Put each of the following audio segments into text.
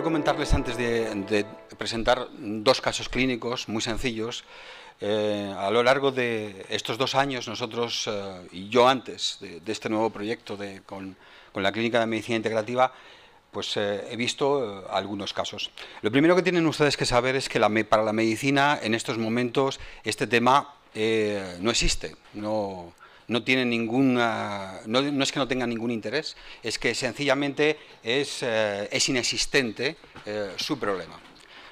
quiero comentarles antes de, presentar dos casos clínicos muy sencillos. Eh, a lo largo de estos dos años, nosotros eh, y yo antes de, este nuevo proyecto de, con, con, la Clínica de Medicina Integrativa, pues eh, he visto algunos casos. Lo primero que tienen ustedes que saber es que la, para la medicina en estos momentos este tema no existe. No, no tiene ninguna, no, es que no tenga ningún interés, es que sencillamente es, eh, inexistente eh, su problema.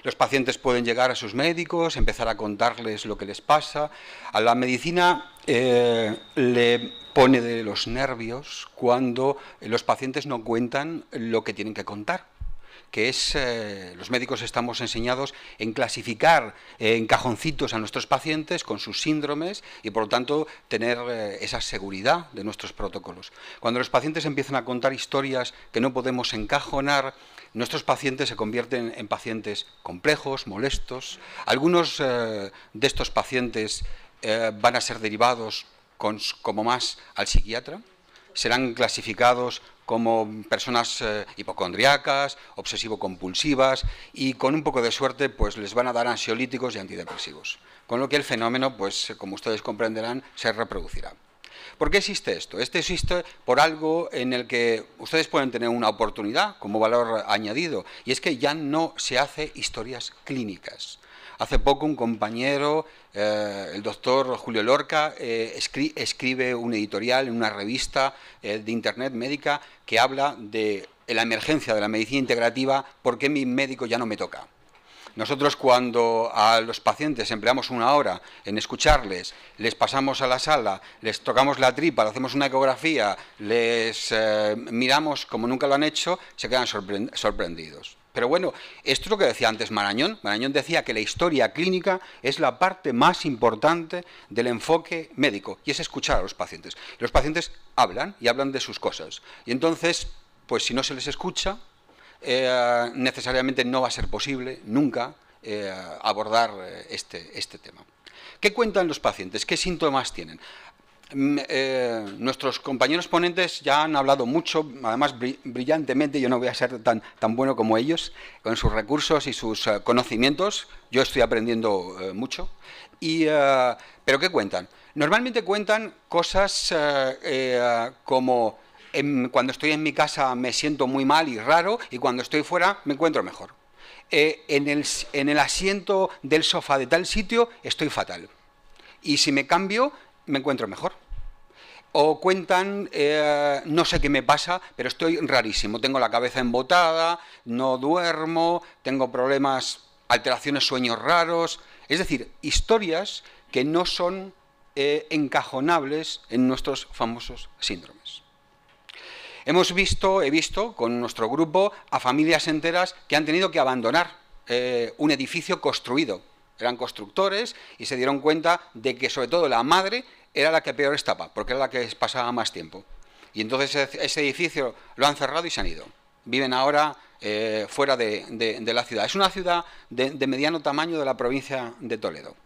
Los pacientes pueden llegar a sus médicos, empezar a contarles lo que les pasa. A la medicina eh, le pone de los nervios cuando los pacientes no cuentan lo que tienen que contar que es, eh, los médicos estamos enseñados en clasificar eh, en cajoncitos a nuestros pacientes con sus síndromes y por lo tanto tener eh, esa seguridad de nuestros protocolos. Cuando los pacientes empiezan a contar historias que no podemos encajonar, nuestros pacientes se convierten en pacientes complejos, molestos. Algunos de estos pacientes van a ser derivados como más al psiquiatra, serán clasificados como personas eh, hipocondriacas, obsesivo-compulsivas y con un poco de suerte pues les van a dar ansiolíticos y antidepresivos. Con lo que el fenómeno, pues como ustedes comprenderán, se reproducirá. ¿Por qué existe esto? Este existe por algo en el que ustedes pueden tener una oportunidad como valor añadido, y es que ya no se hace historias clínicas. Hace poco un compañero, eh, el doctor Julio Lorca, eh, escribe un editorial en una revista eh, de Internet médica que habla de la emergencia de la medicina integrativa, ¿por qué mi médico ya no me toca? Nosotros cuando a los pacientes empleamos una hora en escucharles, les pasamos a la sala, les tocamos la tripa, le hacemos una ecografía, les miramos como nunca lo han hecho, se quedan sorprendidos. Pero bueno, esto es lo que decía antes Marañón. Marañón decía que la historia clínica es la parte más importante del enfoque médico y es escuchar a los pacientes. Los pacientes hablan y hablan de sus cosas. Y entonces, pues si no se les escucha, eh, necesariamente no va a ser posible nunca eh, abordar eh, este, este tema. ¿Qué cuentan los pacientes? ¿Qué síntomas tienen? Mm, eh, nuestros compañeros ponentes ya han hablado mucho, además brillantemente, yo no voy a ser tan, tan bueno como ellos, con sus recursos y sus eh, conocimientos, yo estoy aprendiendo eh, mucho, y, pero ¿qué cuentan? Normalmente cuentan cosas como cuando estoy en mi casa me siento muy mal y raro, y cuando estoy fuera me encuentro mejor. en, el, en el asiento del sofá de tal sitio estoy fatal. Y si me cambio, me encuentro mejor. O cuentan, eh, no sé qué me pasa, pero estoy rarísimo. Tengo la cabeza embotada, no duermo, tengo problemas, alteraciones, sueños raros. Es decir, historias que no son eh, encajonables en nuestros famosos síndromes. Hemos visto, he visto con nuestro grupo a familias enteras que han tenido que abandonar eh, un edificio construido. Eran constructores y se dieron cuenta de que sobre todo la madre era la que peor estaba, porque era la que pasaba más tiempo. Y entonces ese edificio lo han cerrado y se han ido. Viven ahora eh, fuera de, la ciudad. Es una ciudad de, mediano tamaño de la provincia de Toledo.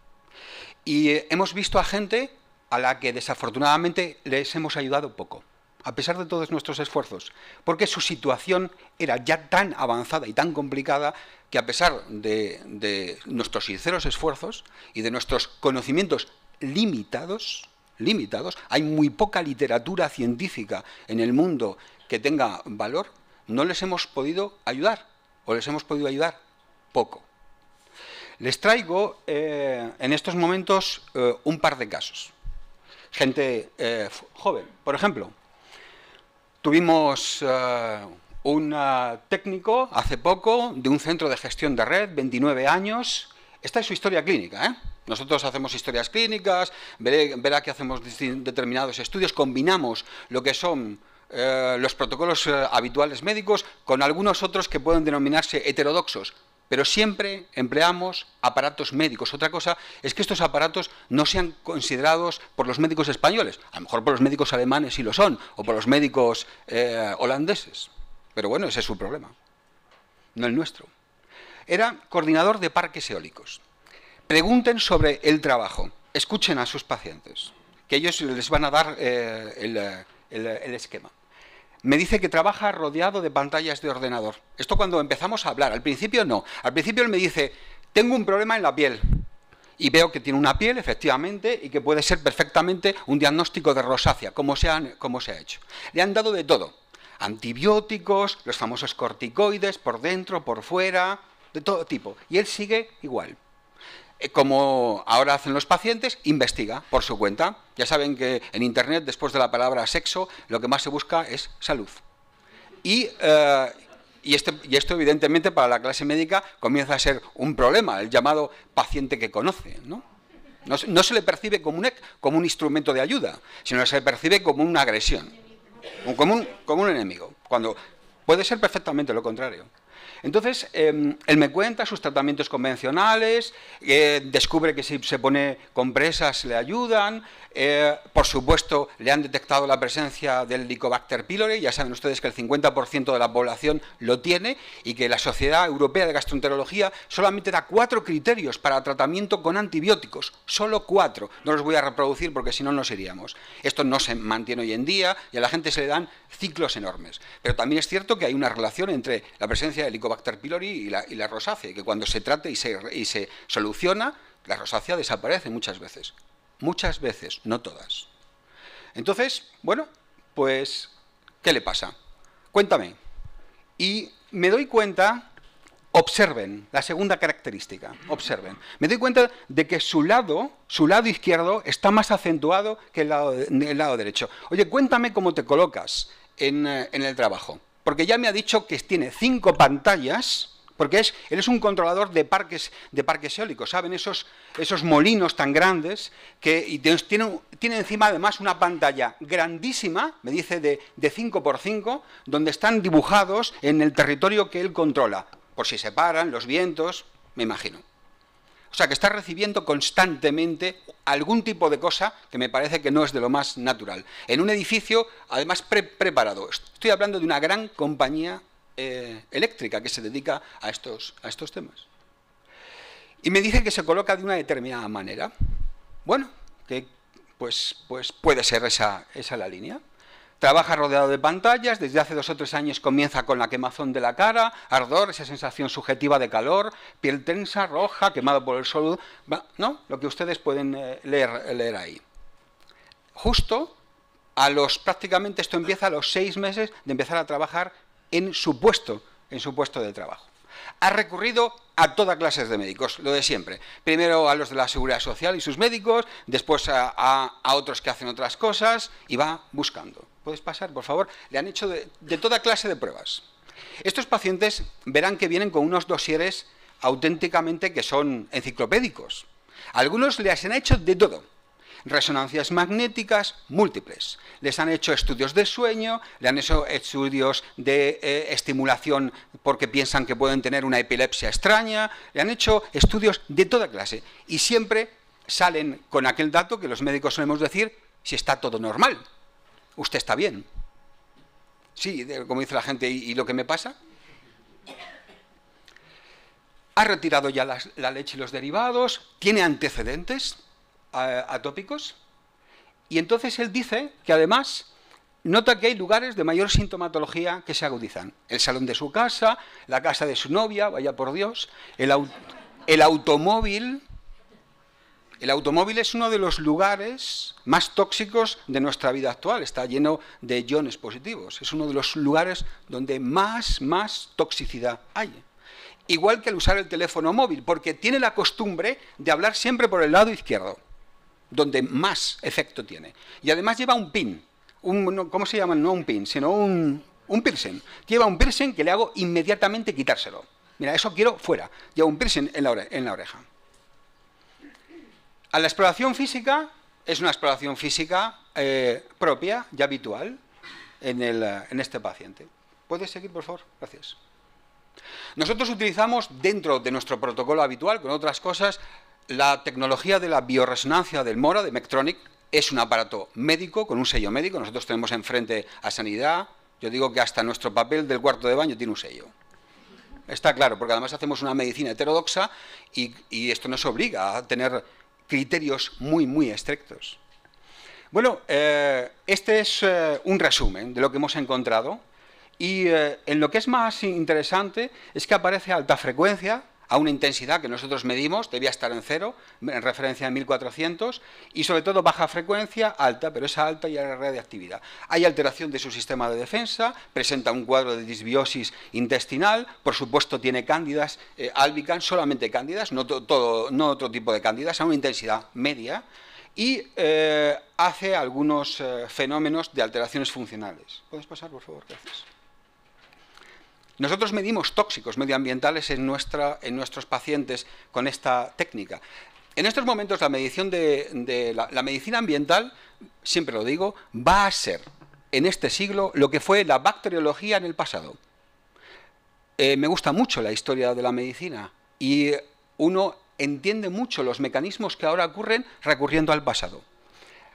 Y eh, hemos visto a gente a la que desafortunadamente les hemos ayudado poco, a pesar de todos nuestros esfuerzos, porque su situación era ya tan avanzada y tan complicada que a pesar de nuestros sinceros esfuerzos y de nuestros conocimientos limitados, limitados. Hay muy poca literatura científica en el mundo que tenga valor. No les hemos podido ayudar o les hemos podido ayudar poco. Les traigo eh, en estos momentos eh, un par de casos. Gente eh, joven, por ejemplo, tuvimos un ah, técnico hace poco de un centro de gestión de red, 29 años. Esta es su historia clínica, ¿eh? Nosotros hacemos historias clínicas, verá que hacemos determinados estudios, combinamos lo que son eh, los protocolos eh, habituales médicos con algunos otros que pueden denominarse heterodoxos, pero siempre empleamos aparatos médicos. Otra cosa es que estos aparatos no sean considerados por los médicos españoles, a lo mejor por los médicos alemanes sí lo son, o por los médicos eh, holandeses, pero bueno, ese es su problema, no el nuestro. Era coordinador de parques eólicos. Pregunten sobre el trabajo. Escuchen a sus pacientes, que ellos les van a dar eh, eh, el, esquema me dice que trabaja rodeado de pantallas de ordenador. Esto cuando empezamos a hablar, al principio no. Al principio él me dice, tengo un problema en la piel. Y veo que tiene una piel, efectivamente, y que puede ser perfectamente un diagnóstico de rosácea, como se, como se ha hecho. Le han dado de todo. Antibióticos, los famosos corticoides, por dentro, por fuera, de todo tipo. Y él sigue igual. Eh, como ahora hacen los pacientes, investiga por su cuenta. Ya saben que en Internet, después de la palabra sexo, lo que más se busca es salud. Y, eh, este, esto, evidentemente, para la clase médica comienza a ser un problema, el llamado paciente que conoce, ¿no? se le percibe como un, instrumento de ayuda, sino se le percibe como una agresión, como un, como un enemigo, cuando puede ser perfectamente lo contrario. Entonces, em, él me cuenta sus tratamientos convencionales, eh, descubre que si se pone compresas le ayudan, eh, por supuesto le han detectado la presencia del licobacter pylori, ya saben ustedes que el 50% de la población lo tiene y que la Sociedad Europea de Gastroenterología solamente da cuatro criterios para tratamiento con antibióticos, solo cuatro. No los voy a reproducir porque si no no seríamos. Esto no se mantiene hoy en día y a la gente se le dan ciclos enormes. Pero también es cierto que hay una relación entre la presencia del Helicobacter Helicobacter pylori y la, y que cuando se trate y se, soluciona, la rosácea desaparece muchas veces. Muchas veces, no todas. Entonces, bueno, pues, ¿qué le pasa? Cuéntame. Y me doy cuenta, observen, la segunda característica, observen. Me doy cuenta de que su lado, su lado izquierdo, está más acentuado que el lado, el lado derecho. Oye, cuéntame cómo te colocas en eh, el trabajo porque ya me ha dicho que tiene cinco pantallas, porque es, él es un controlador de parques, de parques eólicos, ¿saben? Esos, esos molinos tan grandes que y tiene, tiene, encima además una pantalla grandísima, me dice de, de 5x5, donde están dibujados en el territorio que él controla, por si se paran, los vientos, me imagino. O sea, que está recibiendo constantemente algún tipo de cosa que me parece que no es de lo más natural. En un edificio, además, preparado. Estoy hablando de una gran compañía eh, eléctrica que se dedica a estos, a estos temas. Y me dice que se coloca de una determinada manera. Bueno, que pues, pues puede ser esa, esa la línea. Trabaja rodeado de pantallas, desde hace dos o tres años comienza con la quemazón de la cara, ardor, esa sensación subjetiva de calor, piel tensa, roja, quemado por el sol, ¿no? Lo que ustedes pueden eh, leer, ahí. Justo a los, prácticamente esto empieza a los seis meses de empezar a trabajar en su puesto, en su puesto de trabajo. Ha recurrido a toda clase de médicos, lo de siempre. Primero a los de la seguridad social y sus médicos, después a otros que hacen otras cosas y va buscando. ¿Puedes pasar, por favor? Le han hecho de, toda clase de pruebas. Estos pacientes verán que vienen con unos dosieres auténticamente que son enciclopédicos. Algunos les han hecho de todo. Resonancias magnéticas múltiples. Les han hecho estudios de sueño, le han hecho estudios de eh, estimulación porque piensan que pueden tener una epilepsia extraña, le han hecho estudios de toda clase. Y siempre salen con aquel dato que los médicos solemos decir si está todo normal usted está bien. Sí, como dice la gente, ¿y, lo que me pasa? ¿Ha retirado ya la leche y los derivados? ¿Tiene antecedentes atópicos? Y entonces él dice que además nota que hay lugares de mayor sintomatología que se agudizan. El salón de su casa, la casa de su novia, vaya por Dios, el, el automóvil, el automóvil es uno de los lugares más tóxicos de nuestra vida actual, está lleno de iones positivos, es uno de los lugares donde más, más toxicidad hay. Igual que al usar el teléfono móvil, porque tiene la costumbre de hablar siempre por el lado izquierdo, donde más efecto tiene. Y además lleva un pin, un, ¿cómo se llama? No un pin, sino un, un piercing. Lleva un piercing que le hago inmediatamente quitárselo. Mira, eso quiero fuera. Lleva un piercing en la oreja. A la exploración física es una exploración física eh, propia y habitual en, este paciente. ¿Puedes seguir, por favor? Gracias. Nosotros utilizamos dentro de nuestro protocolo habitual, con otras cosas, la tecnología de la bioresonancia del Mora, de Mectronic, es un aparato médico, con un sello médico. Nosotros tenemos enfrente a Sanidad. Yo digo que hasta nuestro papel del cuarto de baño tiene un sello. Está claro, porque además hacemos una medicina heterodoxa y, y esto nos obliga a tener criterios muy, muy estrictos. Bueno, eh, este es eh, un resumen de lo que hemos encontrado y eh, en lo que es más interesante es que aparece alta frecuencia, a una intensidad que nosotros medimos, debía estar en cero, en referencia a 1400, y sobre todo baja frecuencia, alta, pero esa alta ya era radiactividad. Hay alteración de su sistema de defensa, presenta un cuadro de disbiosis intestinal, por supuesto tiene cándidas eh, albicans, albican, solamente cándidas, no, todo, no otro tipo de cándidas, a una intensidad media, y eh, hace algunos eh, fenómenos de alteraciones funcionales. ¿Puedes pasar, por favor? Gracias. Nosotros medimos tóxicos medioambientales en, nuestra, en nuestros pacientes con esta técnica. En estos momentos la medición de, la, medicina ambiental, siempre lo digo, va a ser en este siglo lo que fue la bacteriología en el pasado. Eh, me gusta mucho la historia de la medicina y uno entiende mucho los mecanismos que ahora ocurren recurriendo al pasado.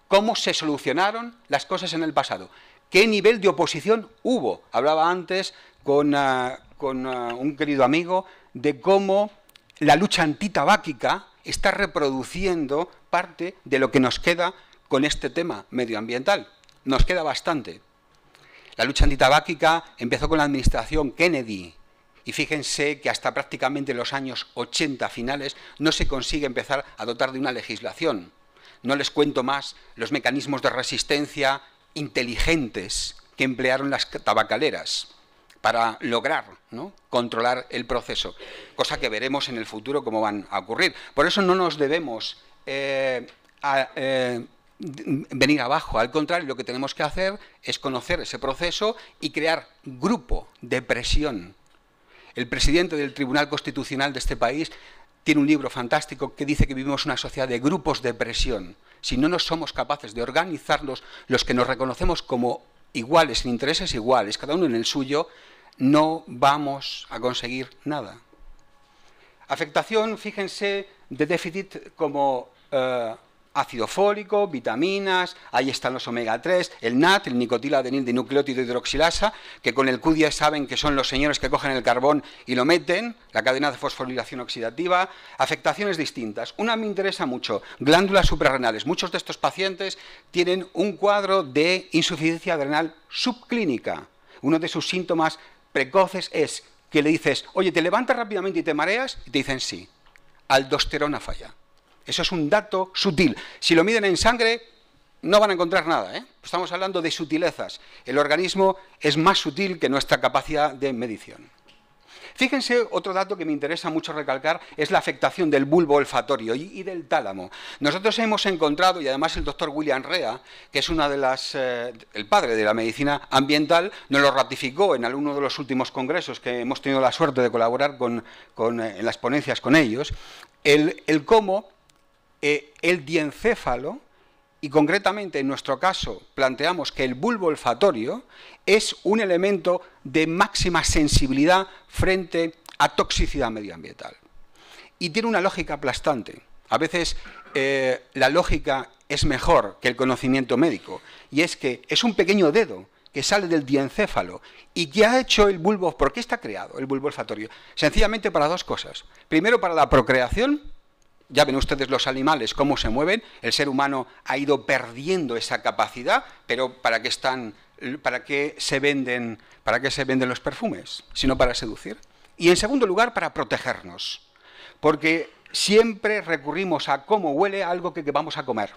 Cómo se solucionaron las cosas en el pasado. ¿Qué nivel de oposición hubo? Hablaba antes con, ah, ah, un querido amigo de cómo la lucha antitabáquica está reproduciendo parte de lo que nos queda con este tema medioambiental. Nos queda bastante. La lucha antitabáquica empezó con la administración Kennedy y fíjense que hasta prácticamente los años 80 finales no se consigue empezar a dotar de una legislación. No les cuento más los mecanismos de resistencia inteligentes que emplearon las tabacaleras para lograr controlar el proceso, cosa que veremos en el futuro cómo van a ocurrir. Por eso no nos debemos eh, eh, venir abajo, al contrario, lo que tenemos que hacer es conocer ese proceso y crear grupo de presión. El presidente del Tribunal Constitucional de este país tiene un libro fantástico que dice que vivimos una sociedad de grupos de presión. Si no nos somos capaces de organizarnos, los que nos reconocemos como iguales, intereses iguales, cada uno en el suyo, no vamos a conseguir nada. Afectación, fíjense, de déficit como eh, ácido fólico, vitaminas, ahí están los omega 3, el NAT, el nicotiladenil de nucleótido hidroxilasa, que con el q saben que son los señores que cogen el carbón y lo meten, la cadena de fosforilación oxidativa, afectaciones distintas. Una me interesa mucho, glándulas suprarrenales. Muchos de estos pacientes tienen un cuadro de insuficiencia adrenal subclínica. Uno de sus síntomas precoces es que le dices, oye, ¿te levantas rápidamente y te mareas? Y te dicen sí. Aldosterona falla. Eso es un dato sutil. Si lo miden en sangre, no van a encontrar nada. ¿eh? Estamos hablando de sutilezas. El organismo es más sutil que nuestra capacidad de medición. Fíjense, otro dato que me interesa mucho recalcar es la afectación del bulbo olfatorio y, del tálamo. Nosotros hemos encontrado, y además el doctor William Rea, que es una de las, eh, el padre de la medicina ambiental, nos lo ratificó en alguno de los últimos congresos que hemos tenido la suerte de colaborar eh, en las ponencias con ellos, el cómo eh, el diencéfalo, y concretamente en nuestro caso planteamos que el bulbo olfatorio es un elemento de máxima sensibilidad frente a toxicidad medioambiental. Y tiene una lógica aplastante. A veces eh, la lógica es mejor que el conocimiento médico, y es que es un pequeño dedo que sale del diencéfalo y que ha hecho el bulbo, ¿por qué está creado el bulbo olfatorio? Sencillamente para dos cosas. Primero, para la procreación ya ven ustedes los animales cómo se mueven, el ser humano ha ido perdiendo esa capacidad, pero ¿para qué están para se venden, para qué se venden los perfumes, sino para seducir? Y en segundo lugar, para protegernos, porque siempre recurrimos a cómo huele algo que, que vamos a comer.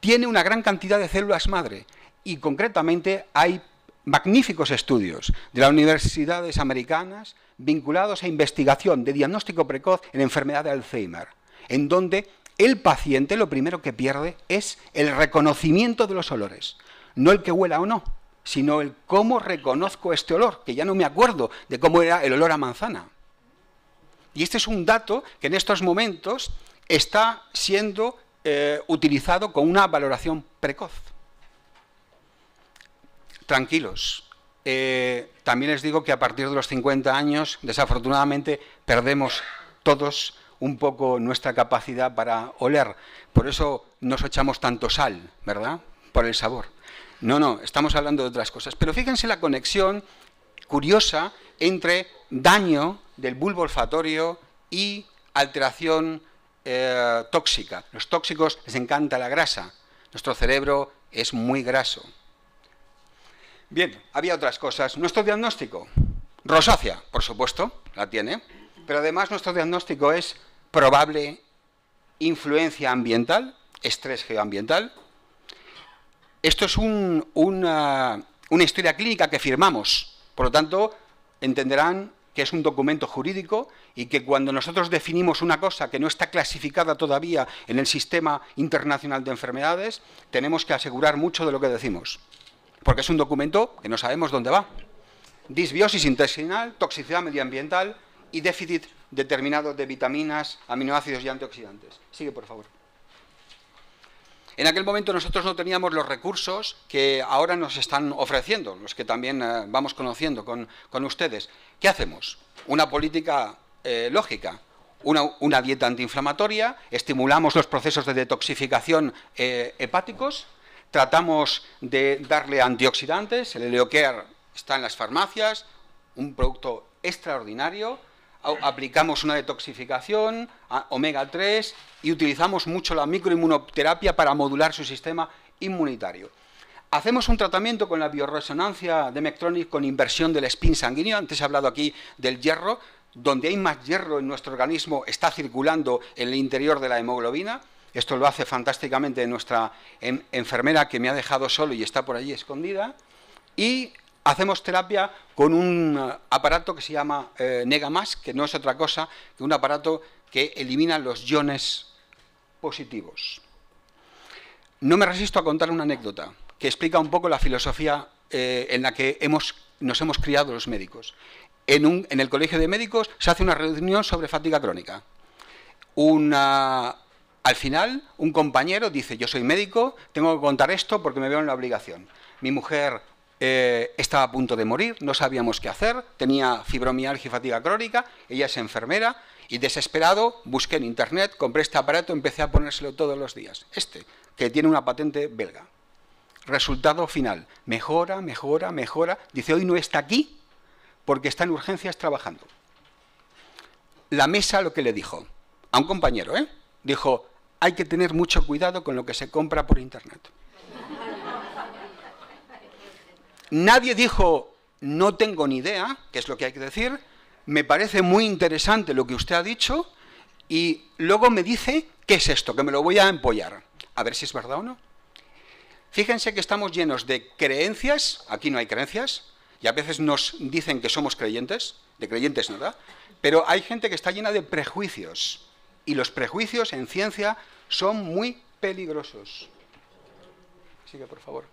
Tiene una gran cantidad de células madre y concretamente hay magníficos estudios de las universidades americanas, vinculados a investigación de diagnóstico precoz en enfermedad de Alzheimer, en donde el paciente lo primero que pierde es el reconocimiento de los olores, no el que huela o no, sino el cómo reconozco este olor, que ya no me acuerdo de cómo era el olor a manzana. Y este es un dato que en estos momentos está siendo eh, utilizado con una valoración precoz. Tranquilos, eh, también les digo que a partir de los 50 años, desafortunadamente, perdemos todos un poco nuestra capacidad para oler. Por eso nos echamos tanto sal, ¿verdad? Por el sabor. No, no, estamos hablando de otras cosas. Pero fíjense la conexión curiosa entre daño del bulbo olfatorio y alteración eh, tóxica. Los tóxicos les encanta la grasa. Nuestro cerebro es muy graso. Bien, había otras cosas. Nuestro diagnóstico, rosácea, por supuesto, la tiene, pero además nuestro diagnóstico es probable influencia ambiental, estrés geoambiental. Esto es una historia clínica que firmamos, por lo tanto, entenderán que es un documento jurídico y que cuando nosotros definimos una cosa que no está clasificada todavía en el sistema internacional de enfermedades, tenemos que asegurar mucho de lo que decimos porque es un documento que no sabemos dónde va. Disbiosis intestinal, toxicidad medioambiental y déficit determinado de vitaminas, aminoácidos y antioxidantes. Sigue, por favor. En aquel momento nosotros no teníamos los recursos que ahora nos están ofreciendo, los que también eh, vamos conociendo con, ustedes. ¿Qué hacemos? Una política eh, lógica, una, dieta antiinflamatoria, estimulamos los procesos de detoxificación eh, hepáticos, tratamos de darle antioxidantes, el Helioker está en las farmacias, un producto extraordinario, aplicamos una detoxificación, omega 3, y utilizamos mucho la microinmunoterapia para modular su sistema inmunitario. Hacemos un tratamiento con la bioresonancia de Mectronic con inversión del spin sanguíneo. Antes he hablado aquí del hierro. Donde hay más hierro en nuestro organismo está circulando en el interior de la hemoglobina. Esto lo hace fantásticamente nuestra enfermera que me ha dejado solo y está por allí escondida. Y hacemos terapia con un eh, aparato que se llama eh, NegaMask, que no es otra cosa que un aparato que elimina los iones positivos. No me resisto a contar una anécdota que explica un poco la filosofía eh, en la que hemos, nos hemos criado los médicos. En, en el Colegio de Médicos se hace una reunión sobre fatiga crónica. Una, al final, un compañero dice, yo soy médico, tengo que contar esto porque me veo en la obligación. Mi mujer eh, estaba a punto de morir, no sabíamos qué hacer, tenía fibromialgia y fatiga crónica, ella es enfermera y desesperado busqué en internet, compré este aparato, empecé a ponérselo todos los días. Este, que tiene una patente belga. Resultado final, mejora, mejora, mejora. Dice, hoy no está aquí porque está en urgencias trabajando. La mesa lo que le dijo, a un compañero, ¿eh? Dijo, hay que tener mucho cuidado con lo que se compra por Internet. Nadie dijo, no tengo ni idea, que es lo que hay que decir, me parece muy interesante lo que usted ha dicho, y luego me dice, ¿qué es esto? Que me lo voy a empollar. A ver si es verdad o no. Fíjense que estamos llenos de creencias, aquí no hay creencias, y a veces nos dicen que somos creyentes, de creyentes nada, pero hay gente que está llena de prejuicios. Y los prejuicios en ciencia son muy peligrosos. Sigue, por favor.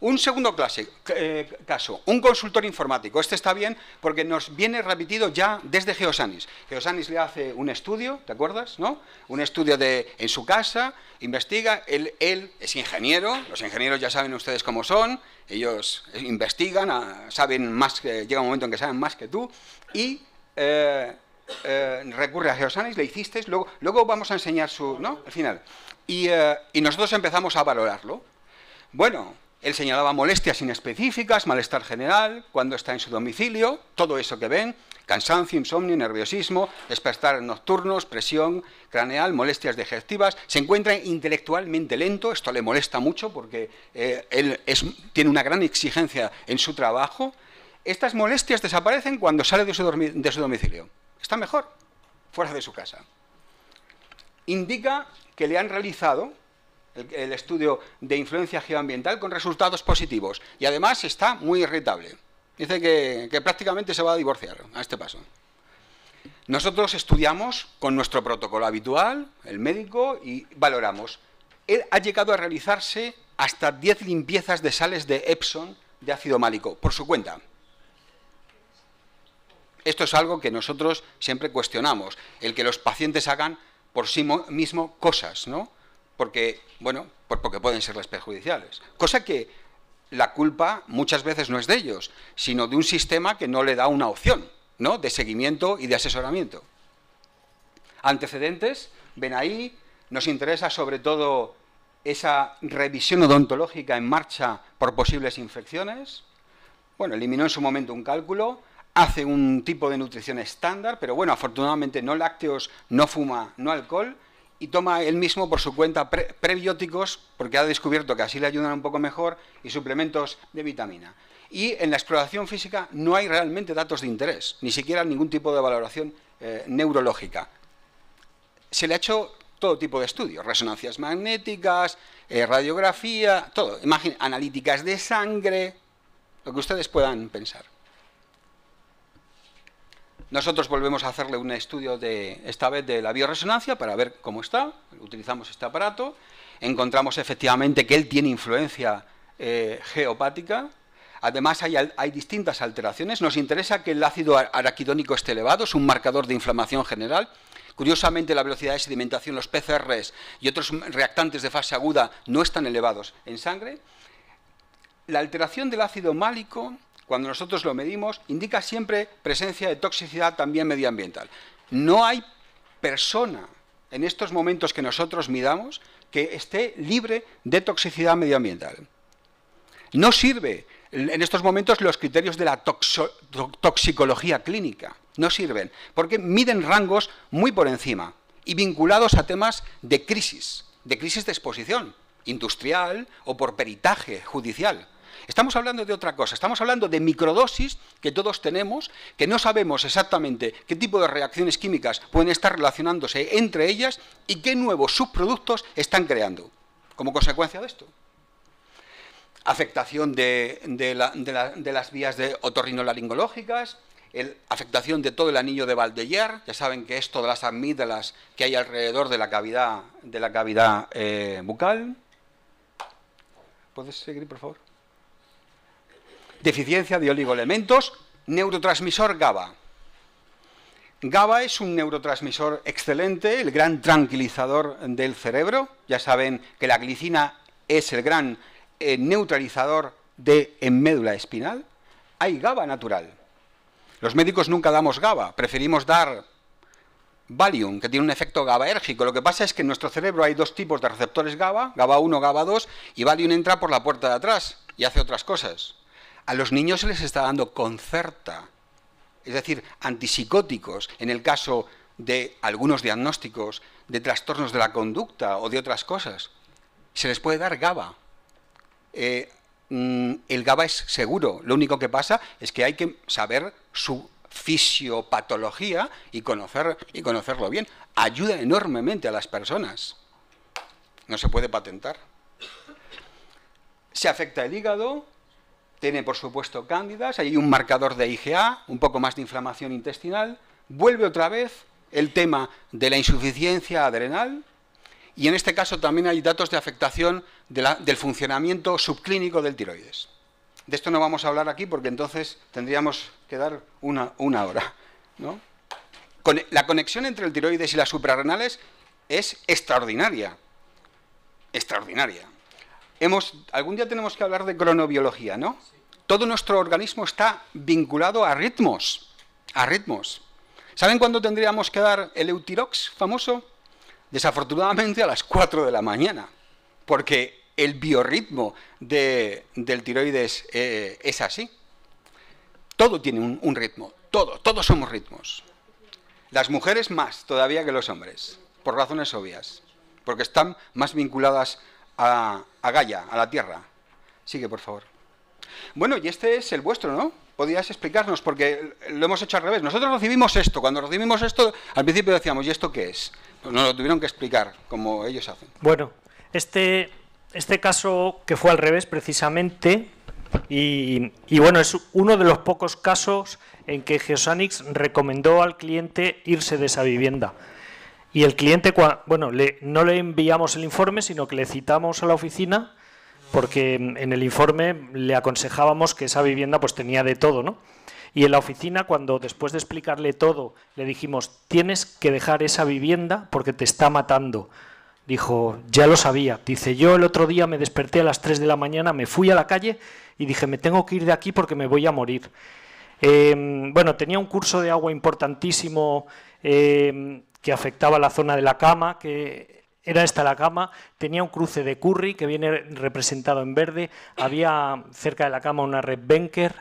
Un segundo clase, eh, caso, un consultor informático. Este está bien porque nos viene repetido ya desde Geosanis. Geosanis le hace un estudio, ¿te acuerdas? ¿No? Un estudio de, en su casa, investiga, él, él es ingeniero, los ingenieros ya saben ustedes cómo son, ellos investigan, ah, saben más, llega un momento en que saben más que tú, y eh, eh, recurre a Geosanis, le hiciste, luego, vamos a enseñar su, ¿no? Al final. Eh, y, nosotros empezamos a valorarlo. Bueno, él señalaba molestias inespecíficas, malestar general, cuando está en su domicilio, todo eso que ven, cansancio, insomnio, nerviosismo, despertar nocturnos, presión craneal, molestias digestivas, se encuentra intelectualmente lento, esto le molesta mucho porque eh, él tiene una gran exigencia en su trabajo. Estas molestias desaparecen cuando sale de de su domicilio. Está mejor fuera de su casa. Indica que le han realizado el, estudio de influencia geoambiental con resultados positivos y además está muy irritable. Dice que, prácticamente se va a divorciar a este paso. Nosotros estudiamos con nuestro protocolo habitual, el médico, y valoramos. Él ha llegado a realizarse hasta 10 limpiezas de sales de Epson de ácido málico por su cuenta. Esto es algo que nosotros siempre cuestionamos, el que los pacientes hagan por sí mismo cosas, ¿no? Porque, bueno, porque pueden serles perjudiciales. Cosa que la culpa muchas veces no es de ellos, sino de un sistema que no le da una opción, ¿no? De seguimiento y de asesoramiento. Antecedentes, ven ahí, nos interesa sobre todo esa revisión odontológica en marcha por posibles infecciones. Bueno, eliminó en su momento un cálculo, hace un tipo de nutrición estándar, pero bueno, afortunadamente no lácteos, no fuma, no alcohol, y toma él mismo por su cuenta prebióticos, porque ha descubierto que así le ayudan un poco mejor, y suplementos de vitamina. Y en la exploración física no hay realmente datos de interés, ni siquiera ningún tipo de valoración eh, neurológica. Se le ha hecho todo tipo de estudios, resonancias magnéticas, eh, radiografía, todo, analíticas de sangre, lo que ustedes puedan pensar. Nosotros volvemos a hacerle un estudio, de, esta vez de la bioresonancia, para ver cómo está. Utilizamos este aparato. Encontramos efectivamente que él tiene influencia eh, geopática. Además, hay, hay, distintas alteraciones. Nos interesa que el ácido araquidónico esté elevado, es un marcador de inflamación general. Curiosamente, la velocidad de sedimentación, los PCRs y otros reactantes de fase aguda no están elevados en sangre. La alteración del ácido málico cuando nosotros lo medimos, indica siempre presencia de toxicidad también medioambiental. No hay persona en estos momentos que nosotros midamos que esté libre de toxicidad medioambiental. No sirve en estos momentos los criterios de la toxicología clínica. No sirven, porque miden rangos muy por encima y vinculados a temas de crisis, de crisis de exposición industrial o por peritaje judicial. Estamos hablando de otra cosa, estamos hablando de microdosis que todos tenemos, que no sabemos exactamente qué tipo de reacciones químicas pueden estar relacionándose entre ellas y qué nuevos subproductos están creando como consecuencia de esto. Afectación de, las vías de otorrinolaringológicas, el, afectación de todo el anillo de Valdeyer, ya saben que es todas las amígdalas que hay alrededor de la cavidad, de la cavidad eh, bucal. ¿Puedes seguir, por favor? deficiencia de oligoelementos, neurotransmisor GABA. GABA es un neurotransmisor excelente, el gran tranquilizador del cerebro. Ya saben que la glicina es el gran eh, neutralizador de en médula espinal. Hay GABA natural. Los médicos nunca damos GABA, preferimos dar Valium, que tiene un efecto GABAérgico. Lo que pasa es que en nuestro cerebro hay dos tipos de receptores GABA, GABA1, GABA2, y Valium entra por la puerta de atrás y hace otras cosas. A los niños se les está dando concerta, es decir, antipsicóticos, en el caso de algunos diagnósticos de trastornos de la conducta o de otras cosas. Se les puede dar GABA. Eh, mm, el GABA es seguro, lo único que pasa es que hay que saber su fisiopatología y, conocer, y conocerlo bien. Ayuda enormemente a las personas. No se puede patentar. Se afecta el hígado, tiene por supuesto cándidas, hay un marcador de IgA, un poco más de inflamación intestinal, vuelve otra vez el tema de la insuficiencia adrenal y en este caso también hay datos de afectación del funcionamiento subclínico del tiroides. De esto no vamos a hablar aquí porque entonces tendríamos que dar una, hora. la conexión entre el tiroides y las suprarrenales es extraordinaria. Extraordinaria algún día tenemos que hablar de cronobiología, ¿no? Todo nuestro organismo está vinculado a ritmos, a ritmos. ¿Saben cuándo tendríamos que dar el Eutirox famoso? Desafortunadamente a las 4 de la mañana, porque el biorritmo de, del tiroides eh, es así. Todo tiene un, ritmo, todo, todos somos ritmos. Las mujeres más todavía que los hombres, por razones obvias, porque están más vinculadas a, Gaia, a la Tierra. Sigue, por favor. Bueno, y este es el vuestro, ¿no? Podrías explicarnos, porque lo hemos hecho al revés. Nosotros recibimos esto. Cuando recibimos esto, al principio decíamos, ¿y esto qué es? nos lo tuvieron que explicar, como ellos hacen. Bueno, este, este caso que fue al revés, precisamente, y, y, bueno, es uno de los pocos casos en que Geosanix recomendó al cliente irse de esa vivienda. Y el cliente, bueno, le, no le enviamos el informe, sino que le citamos a la oficina porque en el informe le aconsejábamos que esa vivienda pues tenía de todo, ¿no? Y en la oficina, cuando después de explicarle todo, le dijimos, tienes que dejar esa vivienda porque te está matando. Dijo, ya lo sabía. Dice, yo el otro día me desperté a las 3 de la mañana, me fui a la calle y dije, me tengo que ir de aquí porque me voy a morir. Em, bueno, tenía un curso de agua importantísimo eh, que afectaba la zona de la cama, que era esta la cama, tenía un cruce de curry que viene representado en verde, había cerca de la cama una red Benker,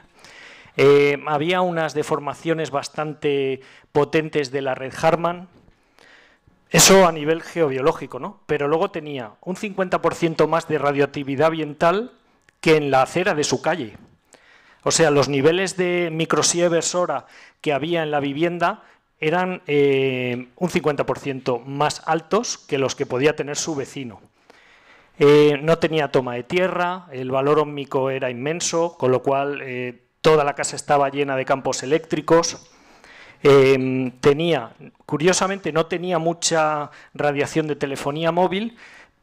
eh, había unas deformaciones bastante potentes de la red Harman, eso a nivel geobiológico, ¿no? Pero luego tenía un 50% más de radioactividad ambiental que en la acera de su calle. O sea, los niveles de microsieverts hora que había en la vivienda eran eh, un 50% más altos que los que podía tener su vecino. Eh, no tenía toma de tierra, el valor ómico era inmenso, con lo cual eh, toda la casa estaba llena de campos eléctricos. Em, tenía, curiosamente, no tenía mucha radiación de telefonía móvil,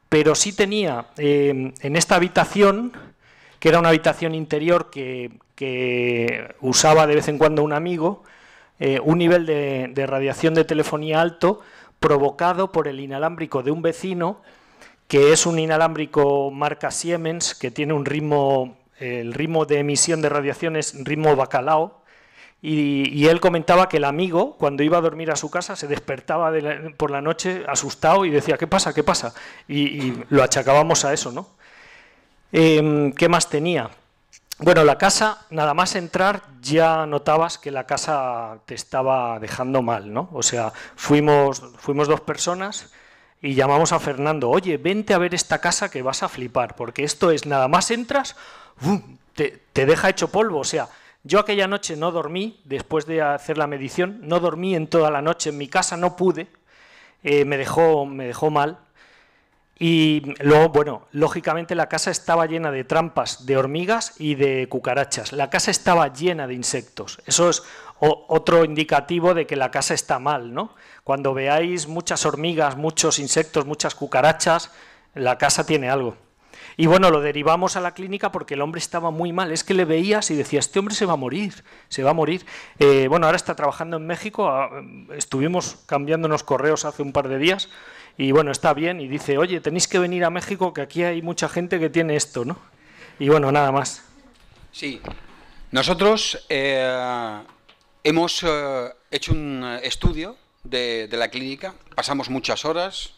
pero sí tenía em, en esta habitación, que era una habitación interior que usaba de vez en cuando un amigo, eh, un nivel de, radiación de telefonía alto provocado por el inalámbrico de un vecino, que es un inalámbrico marca Siemens, que tiene un ritmo, el ritmo de emisión de radiación es ritmo bacalao, y, él comentaba que el amigo, cuando iba a dormir a su casa, se despertaba por la noche asustado y decía, ¿qué pasa? ¿Qué pasa? Y, lo achacábamos a eso, ¿no? Em, ¿Qué más tenía? Bueno, la casa, nada más entrar, ya notabas que la casa te estaba dejando mal, ¿no? O sea, fuimos, fuimos dos personas y llamamos a Fernando, oye, vente a ver esta casa que vas a flipar, porque esto es, nada más entras, Te, deja hecho polvo, o sea, yo aquella noche no dormí, después de hacer la medición, no dormí en toda la noche, en mi casa no pude, eh, me, dejó, me dejó mal, y luego, bueno, lógicamente la casa estaba llena de trampas, de hormigas y de cucarachas. La casa estaba llena de insectos. Eso es otro indicativo de que la casa está mal, ¿no? Cuando veáis muchas hormigas, muchos insectos, muchas cucarachas, la casa tiene algo. Y bueno, lo derivamos a la clínica porque el hombre estaba muy mal. Es que le veías y decías, este hombre se va a morir, se va a morir. Eh, bueno, ahora está trabajando en México, ah, estuvimos cambiándonos correos hace un par de días y bueno, está bien, y dice, oye, tenéis que venir a México, que aquí hay mucha gente que tiene esto, ¿no? Y bueno, nada más. Sí, nosotros eh, hemos eh, hecho un estudio de, la clínica, pasamos muchas horas,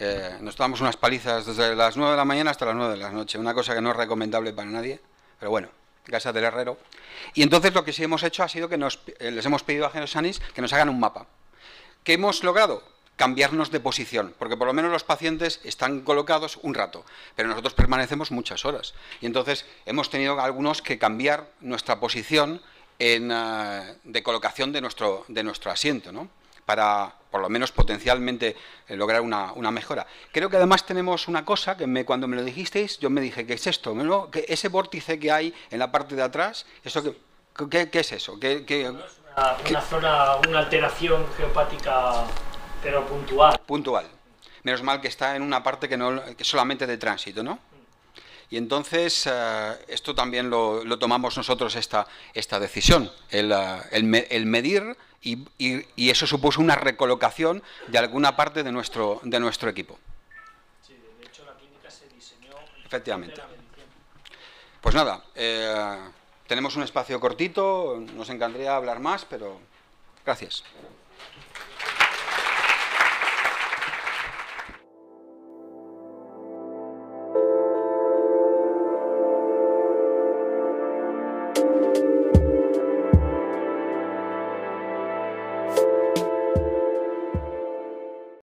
eh, nos damos unas palizas desde las 9 de la mañana hasta las 9 de la noche, una cosa que no es recomendable para nadie, pero bueno, casa del herrero. Y entonces lo que sí hemos hecho ha sido que nos, les hemos pedido a Genosanis que nos hagan un mapa. ¿Qué hemos logrado? cambiarnos de posición, porque por lo menos los pacientes están colocados un rato, pero nosotros permanecemos muchas horas. Y entonces hemos tenido algunos que cambiar nuestra posición en, eh, de colocación de nuestro, de nuestro asiento, ¿no? para por lo menos potencialmente eh, lograr una, mejora. Creo que además tenemos una cosa que me, cuando me lo dijisteis, yo me dije, ¿qué es esto? ¿Que ese vórtice que hay en la parte de atrás, eso que, ¿qué, es eso? que una zona, una alteración geopática pero puntual. Puntual. Menos mal que está en una parte que, no, solamente de tránsito, ¿no? Y entonces eh, esto también lo, tomamos nosotros esta, esta decisión, el, eh, medir y, eso supuso una recolocación de alguna parte de nuestro, de nuestro equipo. Sí, de hecho la clínica se diseñó... Efectivamente. Pues nada, eh, tenemos un espacio cortito, nos encantaría hablar más, pero gracias.